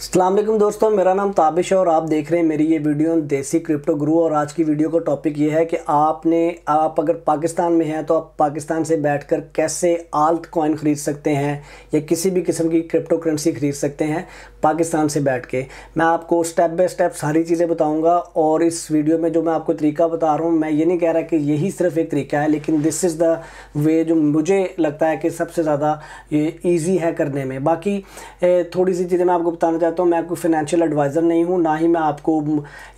अल्लाम दोस्तों मेरा नाम ताबिश है और आप देख रहे हैं मेरी ये वीडियो देसी क्रिप्टो गुरु और आज की वीडियो का टॉपिक ये है कि आपने आप अगर पाकिस्तान में हैं तो आप पाकिस्तान से बैठकर कैसे आल्ट कॉइन ख़रीद सकते हैं या किसी भी किस्म की क्रिप्टो करेंसी ख़रीद सकते हैं पाकिस्तान से बैठ के मैं आपको स्टेप बाय स्टेप सारी चीज़ें बताऊँगा और इस वीडियो में जो मैं आपको तरीका बता रहा हूँ मैं ये नहीं कह रहा कि यही सिर्फ एक तरीका है लेकिन दिस इज़ द वे जो मुझे लगता है कि सबसे ज़्यादा ये ईजी है करने में बाकी थोड़ी सी चीज़ें मैं आपको बताना चाहता हूँ मैं कोई फाइनेंशियल एडवाइज़र नहीं हूँ ना ही मैं आपको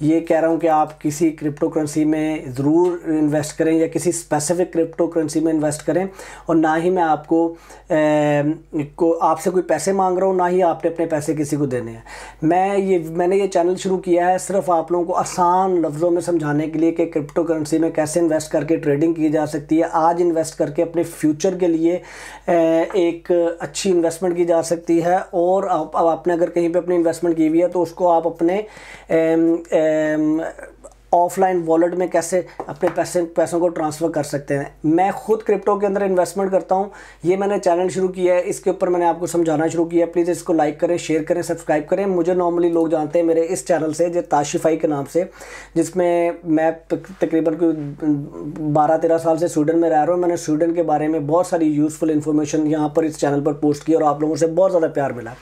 ये कह रहा हूँ कि आप किसी क्रिप्टो करेंसी में ज़रूर इन्वेस्ट करें या किसी स्पेसिफिक क्रिप्टो करेंसी में इन्वेस्ट करें और ना ही मैं आपको ए, को आपसे कोई पैसे मांग रहा हूँ ना ही आपने अपने पैसे किसी को देने हैं मैं ये मैंने ये चैनल शुरू किया है सिर्फ आप लोगों को आसान लफ्ज़ों में समझाने के लिए कि क्रिप्टो करेंसी में कैसे इन्वेस्ट करके ट्रेडिंग की जा सकती है आज इन्वेस्ट करके अपने फ्यूचर के लिए एक अच्छी इन्वेस्टमेंट की जा सकती है और अब आप आपने अगर कहीं पे अपनी इन्वेस्टमेंट की हुई है तो उसको आप अपने एम, एम, ऑफलाइन वॉलेट में कैसे अपने पैसे पैसों को ट्रांसफ़र कर सकते हैं मैं खुद क्रिप्टो के अंदर इन्वेस्टमेंट करता हूँ ये मैंने चैनल शुरू किया है इसके ऊपर मैंने आपको समझाना शुरू किया प्लीज़ इसको लाइक करें शेयर करें सब्सक्राइब करें मुझे नॉर्मली लोग जानते हैं मेरे इस चैनल से जो ताशिफाई के नाम से जिसमें मैं तकरीबन कोई बारह तेरह साल से स्वीडन में रह रहा हूँ मैंने स्वीडन के बारे में बहुत सारी यूज़फुल इन्फॉर्मेशन यहाँ पर इस चैनल पर पोस्ट की और आप लोगों से बहुत ज़्यादा प्यार मिला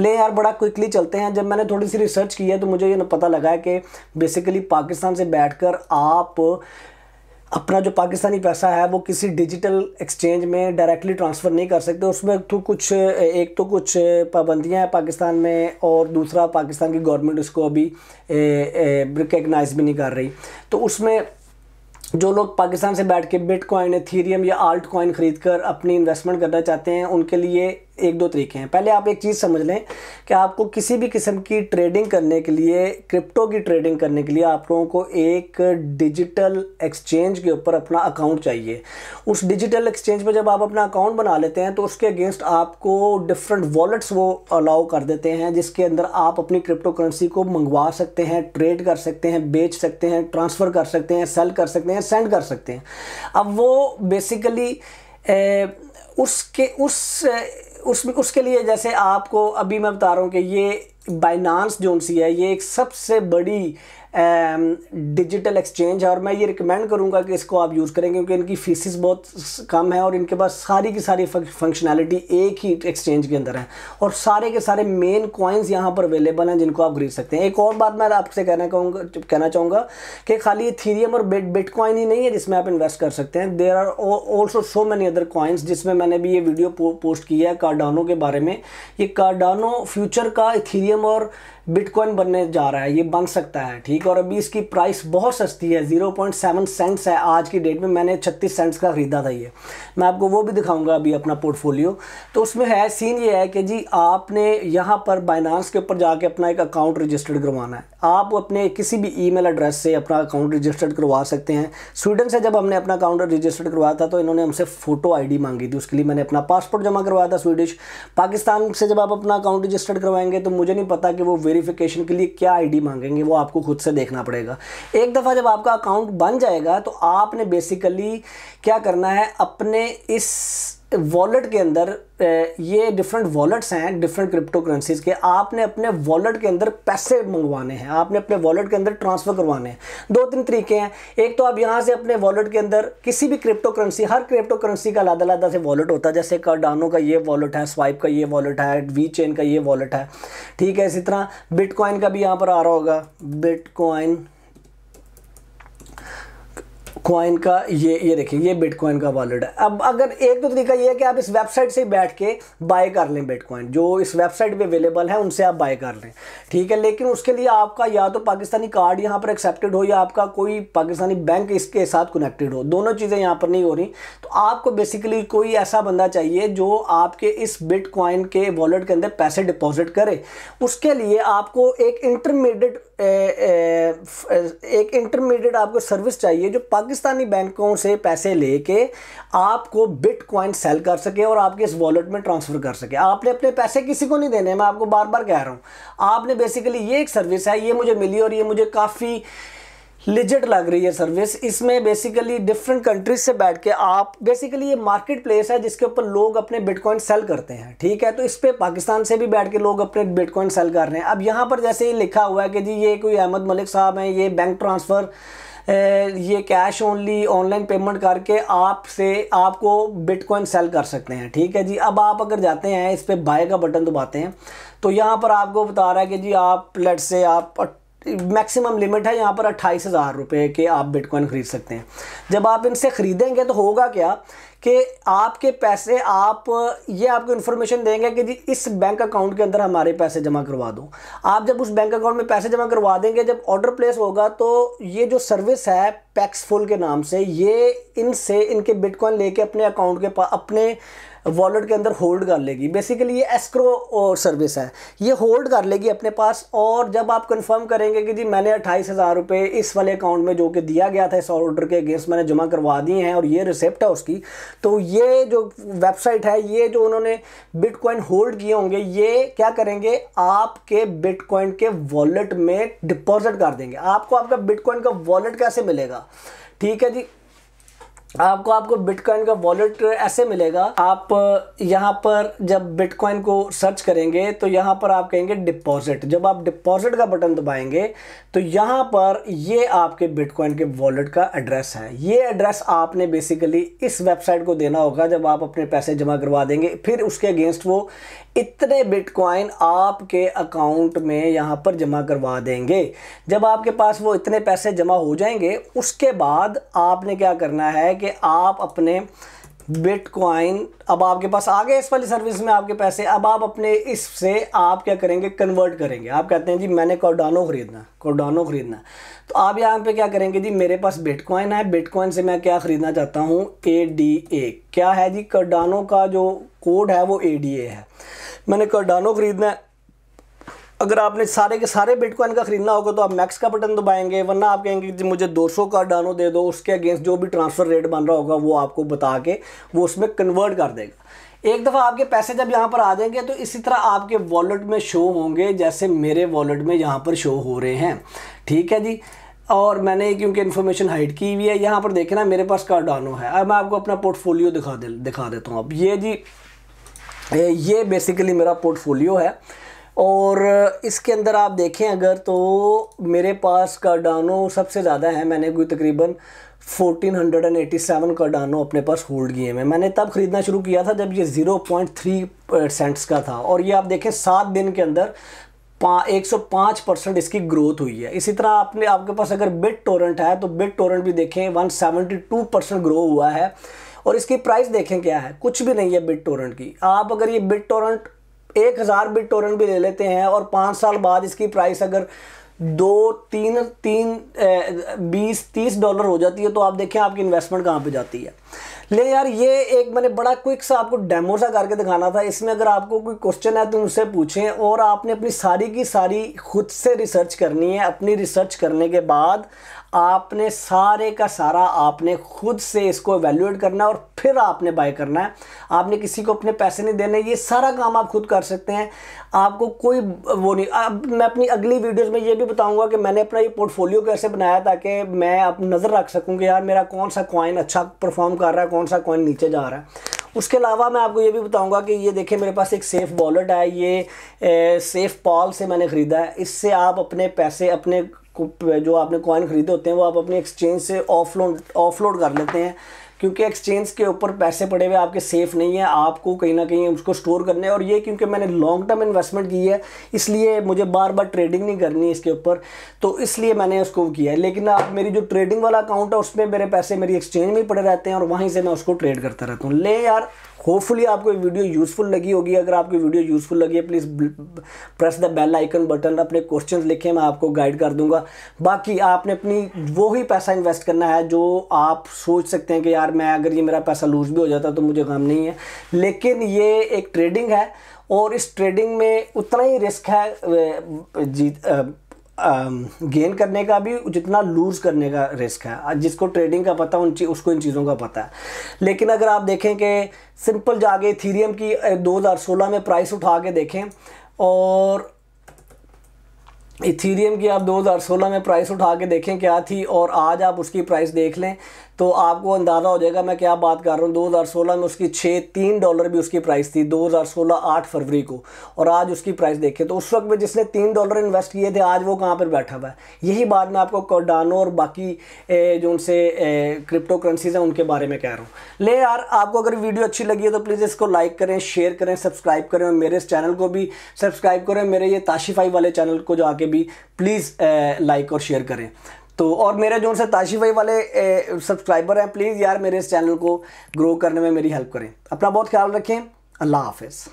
ले यार बड़ा क्विकली चलते हैं जब मैंने थोड़ी सी रिसर्च की है तो मुझे ये पता लगा है कि बेसिकली पाकिस्तान पाकिस्तान से बैठकर आप अपना जो पाकिस्तानी पैसा है वो किसी डिजिटल एक्सचेंज में डायरेक्टली ट्रांसफ़र नहीं कर सकते उसमें तो कुछ एक तो कुछ पाबंदियां हैं पाकिस्तान में और दूसरा पाकिस्तान की गवर्नमेंट उसको अभी रिकगनाइज भी नहीं कर रही तो उसमें जो लोग पाकिस्तान से बैठ के बिट कॉइन थीरियम या आल्ट कॉइन ख़रीद कर अपनी इन्वेस्टमेंट करना चाहते हैं उनके लिए एक दो तरीके हैं पहले आप एक चीज़ समझ लें कि आपको किसी भी किस्म की ट्रेडिंग करने के लिए क्रिप्टो की ट्रेडिंग करने के लिए आप लोगों को एक डिजिटल एक्सचेंज के ऊपर अपना अकाउंट चाहिए उस डिजिटल एक्सचेंज पर जब आप अपना अकाउंट बना लेते हैं तो उसके अगेंस्ट आपको डिफरेंट वॉलेट्स वो अलाउ कर देते हैं जिसके अंदर आप अपनी क्रिप्टो करेंसी को मंगवा सकते हैं ट्रेड कर सकते हैं बेच सकते हैं ट्रांसफ़र कर सकते हैं सेल कर सकते हैं सेंड कर सकते हैं अब वो बेसिकली ए, उसके उस उस उसके लिए जैसे आपको अभी मैं बता रहा हूँ कि ये बाइनांस जोन सी है ये एक सबसे बड़ी डिजिटल um, एक्सचेंज है और मैं ये रिकमेंड करूँगा कि इसको आप यूज़ करें क्योंकि इनकी फीसिस बहुत कम है और इनके पास सारी की सारी फंक्शनैलिटी एक ही एक्सचेंज के अंदर है और सारे के सारे मेन कॉइन्स यहाँ पर अवेलेबल हैं जिनको आप खरीद सकते हैं एक और बात मैं आपसे कहना कहूँगा कहना चाहूँगा कि खाली थीरियम और बिट बिटकॉइन ही नहीं है जिसमें आप इन्वेस्ट कर सकते हैं there are also so many other coins जिसमें मैंने भी ये वीडियो पोस्ट किया है कार्डानो के बारे में ये कार्डानो फ्यूचर का थीरियम और बिटकॉइन बनने जा रहा है ये बन सकता है ठीक ठीक है और अभी इसकी प्राइस बहुत सस्ती है ज़ीरो पॉइंट सेवन सेंट्स है आज की डेट में मैंने छत्तीस सेंट्स का ख़रीदा था ये मैं आपको वो भी दिखाऊंगा अभी अपना पोर्टफोलियो तो उसमें है सीन ये है कि जी आपने यहाँ पर बाइनांस के ऊपर जाके अपना एक अकाउंट रजिस्टर्ड करवाना है आप अपने किसी भी ई एड्रेस से अपना अकाउंट रजिस्टर्ड करवा सकते हैं स्वीडन से जब हमने अपना अकाउंट रजिस्टर्ड करवाया था तो इन्होंने हमसे फ़ोटो आई मांगी थी उसके लिए मैंने अपना पासपोर्ट जमा करवाया था स्वीडिश पाकिस्तान से जब आप अपना अकाउंट रजिस्टर्ड करवाएंगे तो मुझे नहीं पता कि वो वेरीफिकेशन के लिए क्या आई मांगेंगे वो आपको खुद से से देखना पड़ेगा एक दफ़ा जब आपका अकाउंट बन जाएगा तो आपने बेसिकली क्या करना है अपने इस वॉलेट के अंदर ये डिफरेंट वॉलेट्स हैं डिफरेंट क्रिप्टो करेंसीज़ के आपने अपने वॉलेट के अंदर पैसे मंगवाने हैं आपने अपने वॉलेट के अंदर ट्रांसफ़र करवाने हैं दो तीन तरीके हैं एक तो आप यहाँ से अपने वॉलेट के अंदर किसी भी क्रिप्टो करेंसी हर क्रिप्टो करेंसी का अलग अलग से वॉलेट होता है जैसे कार्डानो का ये वॉलेट है स्वाइप का ये वॉलेट है वी चेन का ये वॉलेट है ठीक है इसी तरह बिटकॉइन का भी यहाँ पर आ रहा होगा बिटकॉइन कॉइन का ये ये देखिए ये बिटकॉइन का वॉलेट है अब अगर एक तो तरीका ये है कि आप इस वेबसाइट से बैठ के बाय कर लें बिटकॉइन जो इस वेबसाइट पे अवेलेबल है उनसे आप बाय कर लें ठीक है लेकिन उसके लिए आपका या तो पाकिस्तानी कार्ड यहाँ पर एक्सेप्टेड हो या आपका कोई पाकिस्तानी बैंक इसके साथ कनेक्टेड हो दोनों चीज़ें यहाँ पर नहीं हो रही तो आपको बेसिकली कोई ऐसा बंदा चाहिए जो आपके इस बिटकॉइन के वॉलेट के अंदर पैसे डिपॉजिट करे उसके लिए आपको एक इंटरमीडिएट एक इंटरमीडिएट आपको सर्विस चाहिए जो पाकिस्तानी बैंकों से पैसे लेके आपको बिटकॉइन सेल कर सके और आपके इस वॉलेट में ट्रांसफ़र कर सके आपने अपने पैसे किसी को नहीं देने मैं आपको बार बार कह रहा हूँ आपने बेसिकली ये एक सर्विस है ये मुझे मिली और ये मुझे काफ़ी लिजिट लग रही है सर्विस इसमें बेसिकली डिफरेंट कंट्रीज से बैठ के आप बेसिकली ये मार्केट प्लेस है जिसके ऊपर लोग अपने बिटकॉइन सेल करते हैं ठीक है तो इस पर पाकिस्तान से भी बैठ के लोग अपने बिटकॉइन सेल कर रहे हैं अब यहाँ पर जैसे ये लिखा हुआ है कि जी ये कोई अहमद मलिक साहब हैं ये बैंक ट्रांसफ़र ये कैश ओनली ऑनलाइन पेमेंट करके आप से आपको बिटकॉइन सेल कर सकते हैं ठीक है जी अब आप अगर जाते हैं इस पर बाय का बटन दबाते हैं तो यहाँ पर आपको बता रहा है कि जी आप लेट से आप मैक्सिमम लिमिट है यहाँ पर अट्ठाईस हज़ार रुपये के आप बिटकॉइन ख़रीद सकते हैं जब आप इनसे ख़रीदेंगे तो होगा क्या कि आपके पैसे आप ये आपको इन्फॉर्मेशन देंगे कि जी इस बैंक अकाउंट के अंदर हमारे पैसे जमा करवा दो आप जब उस बैंक अकाउंट में पैसे जमा करवा देंगे जब ऑर्डर प्लेस होगा तो ये जो सर्विस है पैक्सफुल के नाम से ये इनसे इनके बिटकॉइन लेके अपने अकाउंट के पास अपने वॉलेट के अंदर होल्ड कर लेगी बेसिकली ये एस्क्रो और सर्विस है ये होल्ड कर लेगी अपने पास और जब आप कंफर्म करेंगे कि जी मैंने अट्ठाईस हज़ार रुपये इस वाले अकाउंट में जो कि दिया गया था इस ऑर्डर के अगेंस्ट मैंने जमा करवा दिए हैं और ये रिसिप्ट है उसकी तो ये जो वेबसाइट है ये जो उन्होंने बिटकॉइन होल्ड किए होंगे ये क्या करेंगे आपके बिटकॉइन के वॉलेट में डिपॉजिट कर देंगे आपको आपका बिटकॉइन का वॉलेट कैसे मिलेगा ठीक है जी आपको आपको बिटकॉइन का वॉलेट ऐसे मिलेगा आप यहाँ पर जब बिटकॉइन को सर्च करेंगे तो यहाँ पर आप कहेंगे डिपॉजिट जब आप डिपॉजिट का बटन दबाएंगे तो यहाँ पर ये आपके बिटकॉइन के वॉलेट का एड्रेस है ये एड्रेस आपने बेसिकली इस वेबसाइट को देना होगा जब आप अपने पैसे जमा करवा देंगे फिर उसके अगेंस्ट वो इतने बिटकॉइन आपके अकाउंट में यहाँ पर जमा करवा देंगे जब आपके पास वो इतने पैसे जमा हो जाएंगे उसके बाद आपने क्या करना है कि आप अपने बिटकॉइन अब आपके पास आ गए इस वाली सर्विस में आपके पैसे अब आप अपने इससे आप क्या करेंगे कन्वर्ट करेंगे आप कहते हैं जी मैंने कॉर्डानो ख़रीदना कॉर्डानो ख़रीदना तो आप यहाँ पे क्या करेंगे जी मेरे पास बिटकॉइन है बिटकॉइन से मैं क्या ख़रीदना चाहता हूँ ए डी ए क्या है जी कॉर्डानो का जो कोड है वो ए डी ए है मैंने कॉर्डानो ख़रीदना है अगर आपने सारे के सारे बिटकॉइन का खरीदना होगा तो आप मैक्स का बटन दबाएंगे वरना आप कहेंगे कि मुझे 200 का डानो दे दो उसके अगेंस्ट जो भी ट्रांसफ़र रेट बन रहा होगा वो आपको बता के वो उसमें कन्वर्ट कर देगा एक दफ़ा आपके पैसे जब यहाँ पर आ जाएंगे तो इसी तरह आपके वॉलेट में शो होंगे जैसे मेरे वॉलेट में यहाँ पर शो हो रहे हैं ठीक है जी और मैंने क्योंकि इन्फॉर्मेशन हाइड की हुई है यहाँ पर देखना मेरे पास कार्डानो है अब मैं आपको अपना पोर्टफोलियो दिखा दे दिखा देता हूँ अब ये जी ये बेसिकली मेरा पोर्टफोलियो है और इसके अंदर आप देखें अगर तो मेरे पास कार्डानो सबसे ज़्यादा है मैंने कोई तकरीबन 1487 कार्डानो अपने पास होल्ड किए हैं मैंने तब ख़रीदना शुरू किया था जब ये 0.3 सेंट्स का था और ये आप देखें सात दिन के अंदर पा एक सौ पाँच परसेंट इसकी ग्रोथ हुई है इसी तरह आपने आपके पास अगर बिट टोरेंट है तो बिट टोरेंट भी देखें one seventy two percent grow हुआ है और इसकी प्राइस देखें क्या है कुछ भी नहीं है बिट टोरेंट की आप अगर ये बिट टोरेंट एक हज़ार बिट टोरेंट भी ले लेते हैं और पाँच साल बाद इसकी प्राइस अगर दो तीन तीन ए, बीस तीस डॉलर हो जाती है तो आप देखें आपकी इन्वेस्टमेंट कहाँ पे जाती है ले यार ये एक मैंने बड़ा क्विक सा आपको डेमो सा करके दिखाना था इसमें अगर आपको कोई क्वेश्चन है तो उनसे पूछें और आपने अपनी सारी की सारी खुद से रिसर्च करनी है अपनी रिसर्च करने के बाद आपने सारे का सारा आपने खुद से इसको एवेल्यूएट करना है और फिर आपने बाय करना है आपने किसी को अपने पैसे नहीं देने ये सारा काम आप खुद कर सकते हैं आपको कोई वो नहीं अब मैं अपनी अगली वीडियोस में ये भी बताऊंगा कि मैंने अपना ये पोर्टफोलियो कैसे बनाया ताकि मैं आप नज़र रख सकूँ कि यार मेरा कौन सा कॉइन अच्छा परफॉर्म कर रहा है कौन सा कॉइन नीचे जा रहा है उसके अलावा मैं आपको ये भी बताऊंगा कि ये देखें मेरे पास एक सेफ़ वॉलेट है ये ए, सेफ पॉल से मैंने ख़रीदा है इससे आप अपने पैसे अपने जो आपने कॉइन ख़रीदे होते हैं वो आप अपने एक्सचेंज से ऑफलोड ऑफलोड कर लेते हैं क्योंकि एक्सचेंज के ऊपर पैसे पड़े हुए आपके सेफ नहीं है आपको कहीं ना कहीं उसको स्टोर करने और ये क्योंकि मैंने लॉन्ग टर्म इन्वेस्टमेंट की है इसलिए मुझे बार बार ट्रेडिंग नहीं करनी इसके ऊपर तो इसलिए मैंने उसको किया है लेकिन आप मेरी जो ट्रेडिंग वाला अकाउंट है उसमें मेरे पैसे मेरी एक्सचेंज में पड़े रहते हैं और वहीं से मैं उसको ट्रेड करता रहता हूँ ले यार होपफुली आपको वीडियो यूज़फुल लगी होगी अगर आपको वीडियो यूज़फुल लगी है please press the bell icon button अपने क्वेश्चन लिखे मैं आपको गाइड कर दूंगा बाकी आपने अपनी वो ही पैसा इन्वेस्ट करना है जो आप सोच सकते हैं कि यार मैं अगर ये मेरा पैसा लूज़ भी हो जाता तो मुझे काम नहीं है लेकिन ये एक ट्रेडिंग है और इस ट्रेडिंग में उतना ही रिस्क है जी गेन करने का भी जितना लूज करने का रिस्क है जिसको ट्रेडिंग का पता उन उसको इन चीज़ों का पता है लेकिन अगर आप देखें कि सिंपल जाके थीरियम की 2016 में प्राइस उठा के देखें और इथीरियम की आप 2016 में प्राइस उठा के देखें क्या थी और आज आप उसकी प्राइस देख लें तो आपको अंदाज़ा हो जाएगा मैं क्या बात कर रहा हूँ 2016 में उसकी छः तीन डॉलर भी उसकी प्राइस थी 2016 8 फरवरी को और आज उसकी प्राइस देखें तो उस वक्त में जिसने तीन डॉलर इन्वेस्ट किए थे आज वो कहाँ पर बैठा हुआ है यही बात मैं आपको कोडानो और बाकी जो उनसे क्रिप्टो करेंसीज हैं उनके बारे में कह रहा हूँ ले यार आपको अगर वीडियो अच्छी लगी है तो प्लीज़ इसको लाइक करें शेयर करें सब्सक्राइब करें और मेरे इस चैनल को भी सब्सक्राइब करें मेरे ये ताशीफाई वाले चैनल को जाके भी प्लीज़ लाइक uh, और शेयर करें तो और मेरे जो से ताशी भाई वाले सब्सक्राइबर uh, हैं प्लीज़ यार मेरे इस चैनल को ग्रो करने में मेरी हेल्प करें अपना बहुत ख्याल रखें अल्लाह हाफिज़